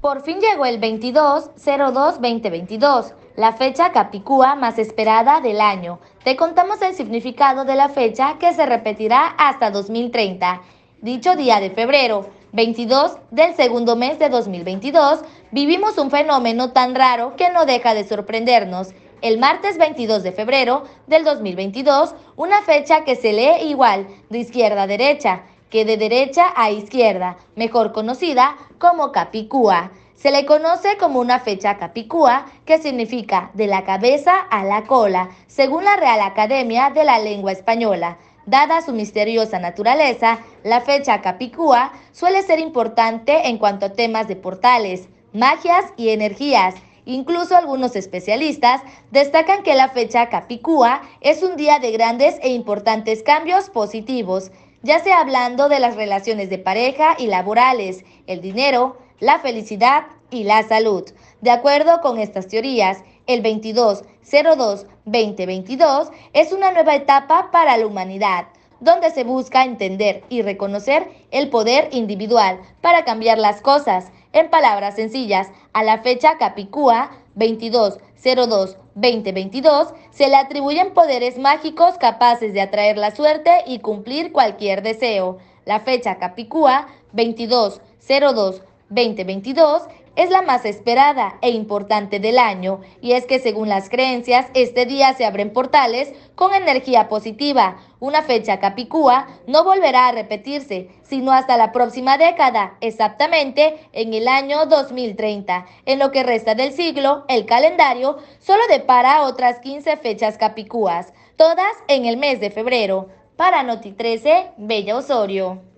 Por fin llegó el 22.02.2022, la fecha capicúa más esperada del año. Te contamos el significado de la fecha que se repetirá hasta 2030. Dicho día de febrero, 22 del segundo mes de 2022, vivimos un fenómeno tan raro que no deja de sorprendernos. El martes 22 de febrero del 2022, una fecha que se lee igual, de izquierda a derecha, que de derecha a izquierda, mejor conocida como Capicúa. Se le conoce como una fecha capicúa, que significa de la cabeza a la cola, según la Real Academia de la Lengua Española. Dada su misteriosa naturaleza, la fecha capicúa suele ser importante en cuanto a temas de portales, magias y energías. Incluso algunos especialistas destacan que la fecha capicúa es un día de grandes e importantes cambios positivos ya sea hablando de las relaciones de pareja y laborales, el dinero, la felicidad y la salud. De acuerdo con estas teorías, el 2202-2022 es una nueva etapa para la humanidad, donde se busca entender y reconocer el poder individual para cambiar las cosas en palabras sencillas, a la fecha Capicúa 2202-2022 se le atribuyen poderes mágicos capaces de atraer la suerte y cumplir cualquier deseo. La fecha Capicúa 2202 2022 es la más esperada e importante del año, y es que según las creencias, este día se abren portales con energía positiva. Una fecha capicúa no volverá a repetirse, sino hasta la próxima década, exactamente en el año 2030. En lo que resta del siglo, el calendario solo depara otras 15 fechas capicúas, todas en el mes de febrero. Para Noti 13, Bella Osorio.